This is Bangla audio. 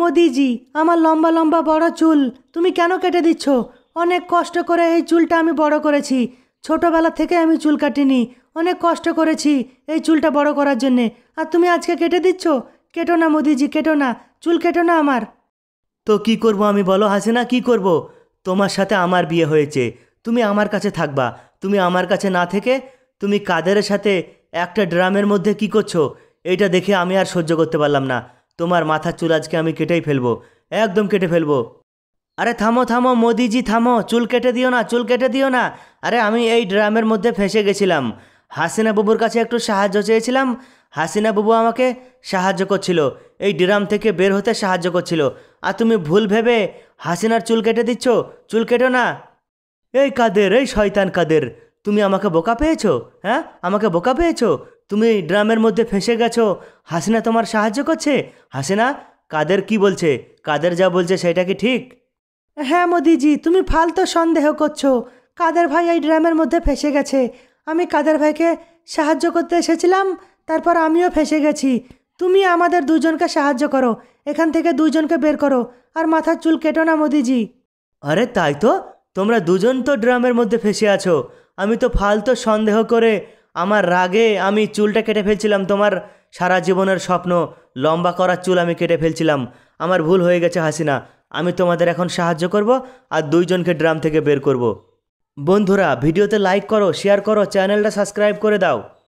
মোদিজি আমার লম্বা লম্বা বড় চুল তুমি কেন কেটে দিচ্ছ অনেক কষ্ট করে এই চুলটা আমি বড় করেছি ছোটবেলা থেকে আমি চুল কাটিনি অনেক কষ্ট করেছি এই চুলটা বড় করার জন্যে আর তুমি আজকে কেটে দিচ্ছ কেটো না মোদিজি কেটো না চুল কেটো না আমার তো কি করব আমি বলো হাসিনা কি করব তোমার সাথে আমার বিয়ে হয়েছে তুমি আমার কাছে থাকবা তুমি আমার কাছে না থেকে তুমি কাদেরের সাথে একটা ড্রামের মধ্যে কি করছো এটা দেখে আমি আর সহ্য করতে পারলাম না তোমার মাথার চুল আজকে আমি কেটেই ফেলবো একদম কেটে ফেলবো আরে থামো থামো মোদিজি থামো চুল কেটে দিও না চুল কেটে দিও না আরে আমি এই ড্রামের মধ্যে ফেসে গেছিলাম হাসিনা বাবুর কাছে একটু সাহায্য চেয়েছিলাম হাসিনা বাবু আমাকে সাহায্য করছিল এই ড্রাম থেকে বের হতে সাহায্য করছিল আর তুমি ভুল ভেবে হাসিনার চুল কেটে দিচ্ছ চুল কেটো না এই কাদের এই শয়তান কাদের তুমি আমাকে বোকা পেয়েছো হ্যাঁ আমাকে বোকা পেয়েছো তুমি ড্রামের মধ্যে ফেঁসে গেছো হাসিনা তোমার সাহায্য করছে হাসিনা কাদের কি বলছে কাদের যা বলছে সেটা কি ঠিক হ্যাঁ মোদিজি তুমি ফালতো সন্দেহ করছো কাদের ভাই এই ড্রামের মধ্যে ফেঁসে গেছে আমি কাদের ভাইকে সাহায্য করতে এসেছিলাম তারপর আমিও ফেঁসে গেছি তুমি আমাদের দুজনকে সাহায্য করো এখান থেকে দুজনকে বের করো আর মাথার চুল কেটো না মোদিজি আরে তাই তো তোমরা দুজন তো ড্রামের মধ্যে ফেঁসে আছো আমি তো ফালতো সন্দেহ করে আমার রাগে আমি চুলটা কেটে ফেলছিলাম তোমার সারা জীবনের স্বপ্ন লম্বা করার চুল আমি কেটে ফেলছিলাম আমার ভুল হয়ে গেছে হাসিনা আমি তোমাদের এখন সাহায্য করব আর দুইজনকে ড্রাম থেকে বের করব বন্ধুরা ভিডিওতে লাইক করো শেয়ার করো চ্যানেলটা সাবস্ক্রাইব করে দাও